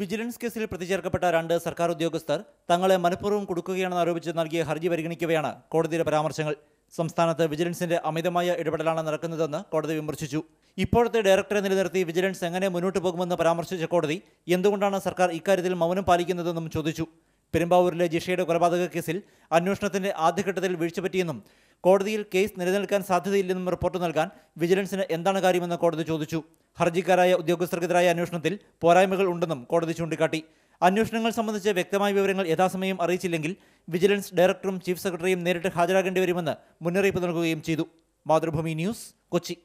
vigilance കേസിൽ പ്രതിചേർക്കപ്പെട്ട രണ്ട് സർക്കാർ ഉദ്യോഗസ്ഥർ തങ്ങളെ മനഃപൂർവ്വം കൊടുക്കുകയാണെന്ന് ആരോപിച്ച് നൽകിയ ഹർജി പരിഗണിക്കവെയാണ് കോടതിയുടെ പരാമർശങ്ങൾ സംസ്ഥാനത്ത് വിജിലൻസിന്റെ അമിതമായ ഇടപെടലാണ് നടക്കുന്നതെന്ന് കോടതി വിമർശിച്ചു ഇപ്പോഴത്തെ ഡയറക്ടറെ നിലനിർത്തി വിജിലൻസ് എങ്ങനെ മുന്നോട്ട് പോകുമെന്ന് പരാമർശിച്ച കോടതി എന്തുകൊണ്ടാണ് സർക്കാർ ഇക്കാര്യത്തിൽ മൗനം പാലിക്കുന്നതെന്നും ചോദിച്ചു പെരുമ്പാവൂരിലെ ജിഷയുടെ കൊലപാതക കേസിൽ അന്വേഷണത്തിന്റെ ആദ്യഘട്ടത്തിൽ വീഴ്ച പറ്റിയെന്നും കോടതിയിൽ കേസ് നിലനിൽക്കാൻ സാധ്യതയില്ലെന്നും റിപ്പോർട്ട് നൽകാൻ വിജിലൻസിന് എന്താണ് കാര്യമെന്ന് കോടതി ചോദിച്ചു ഹർജിക്കാരായ ഉദ്യോഗസ്ഥർക്കെതിരായ അന്വേഷണത്തിൽ പോരായ്മകൾ ഉണ്ടെന്നും കോടതി ചൂണ്ടിക്കാട്ടി അന്വേഷണങ്ങൾ സംബന്ധിച്ച് വ്യക്തമായ വിവരങ്ങൾ യഥാസമയം അറിയിച്ചില്ലെങ്കിൽ വിജിലൻസ് ഡയറക്ടറും ചീഫ് സെക്രട്ടറിയും നേരിട്ട് ഹാജരാകേണ്ടി വരുമെന്ന് മുന്നറിയിപ്പ് നൽകുകയും ചെയ്തു മാതൃഭൂമി ന്യൂസ് കൊച്ചി